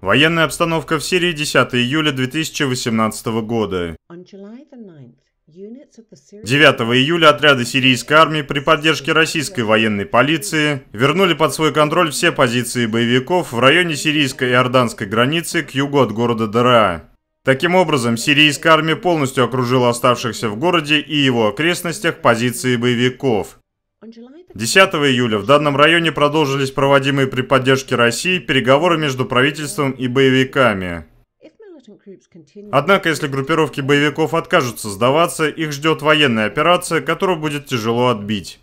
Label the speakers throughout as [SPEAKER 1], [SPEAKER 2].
[SPEAKER 1] Военная обстановка в Сирии 10 июля 2018 года. 9 июля отряды сирийской армии при поддержке российской военной полиции вернули под свой контроль все позиции боевиков в районе сирийской и иорданской границы к югу от города Дара. Таким образом, сирийская армия полностью окружила оставшихся в городе и его окрестностях позиции боевиков. 10 июля в данном районе продолжились проводимые при поддержке России переговоры между правительством и боевиками. Однако, если группировки боевиков откажутся сдаваться, их ждет военная операция, которую будет тяжело отбить.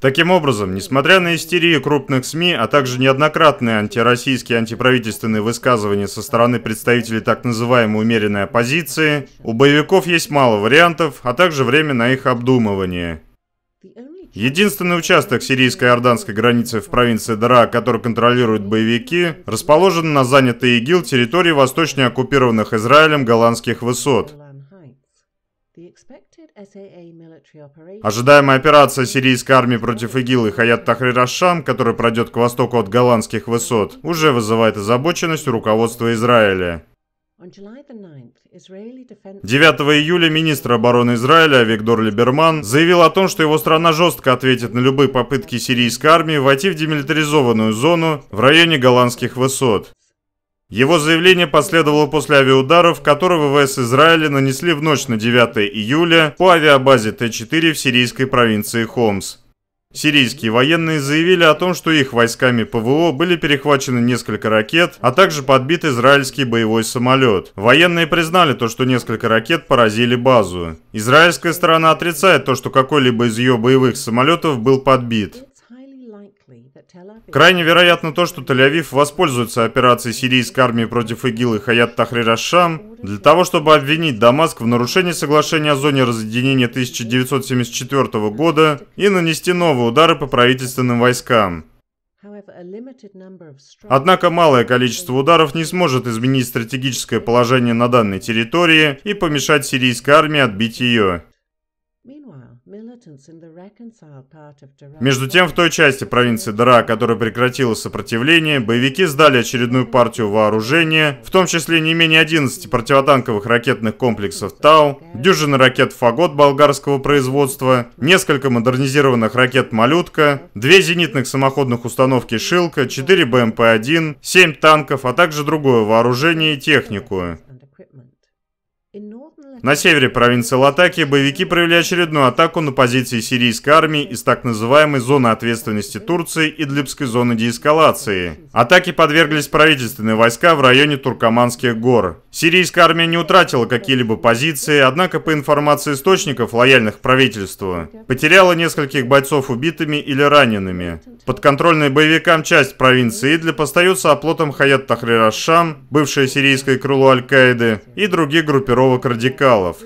[SPEAKER 1] Таким образом, несмотря на истерию крупных СМИ, а также неоднократные антироссийские антиправительственные высказывания со стороны представителей так называемой умеренной оппозиции, у боевиков есть мало вариантов, а также время на их обдумывание. Единственный участок сирийско-иорданской границы в провинции Дара, который контролируют боевики, расположен на занятой ИГИЛ территории восточнее оккупированных Израилем голландских высот. Ожидаемая операция сирийской армии против ИГИЛ и Хаят Тахрир Ашам, которая пройдет к востоку от голландских высот, уже вызывает озабоченность у руководства Израиля. 9 июля министр обороны Израиля Виктор Либерман заявил о том, что его страна жестко ответит на любые попытки сирийской армии войти в демилитаризованную зону в районе Голландских высот. Его заявление последовало после авиаударов, которые ВВС Израиля нанесли в ночь на 9 июля по авиабазе Т-4 в сирийской провинции Хомс. Сирийские военные заявили о том, что их войсками ПВО были перехвачены несколько ракет, а также подбит израильский боевой самолет. Военные признали то, что несколько ракет поразили базу. Израильская сторона отрицает то, что какой-либо из ее боевых самолетов был подбит. Крайне вероятно то, что Тель-Авив воспользуется операцией сирийской армии против ИГИЛ и Хаят Тахрир для того, чтобы обвинить Дамаск в нарушении соглашения о зоне разъединения 1974 года и нанести новые удары по правительственным войскам. Однако малое количество ударов не сможет изменить стратегическое положение на данной территории и помешать сирийской армии отбить ее. Между тем, в той части провинции Дара, которая прекратила сопротивление, боевики сдали очередную партию вооружения, в том числе не менее 11 противотанковых ракетных комплексов Тау, дюжины ракет Фагот болгарского производства, несколько модернизированных ракет Малютка, две зенитных самоходных установки Шилка, 4 БМП-1, 7 танков, а также другое вооружение и технику. На севере провинции Латакия боевики провели очередную атаку на позиции сирийской армии из так называемой зоны ответственности Турции и Длибской зоны деэскалации. Атаки подверглись правительственные войска в районе Туркоманских гор. Сирийская армия не утратила какие-либо позиции, однако по информации источников, лояльных правительству, потеряла нескольких бойцов убитыми или ранеными. Подконтрольная боевикам часть провинции Идлиб остается оплотом Хаят Тахрир Ашам, бывшее сирийское крыло Аль-Каиды и других группировок группировок радикалов.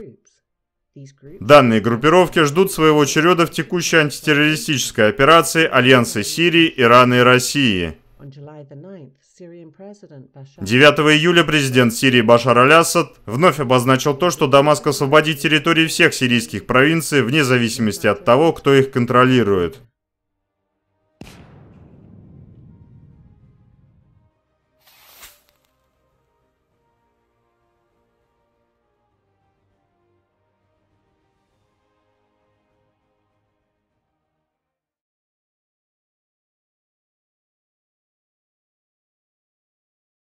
[SPEAKER 1] Данные группировки ждут своего череда в текущей антитеррористической операции Альянса Сирии, Ирана и России. 9 июля президент Сирии Башар Алясад вновь обозначил то, что Дамаск освободит территории всех сирийских провинций вне зависимости от того, кто их контролирует.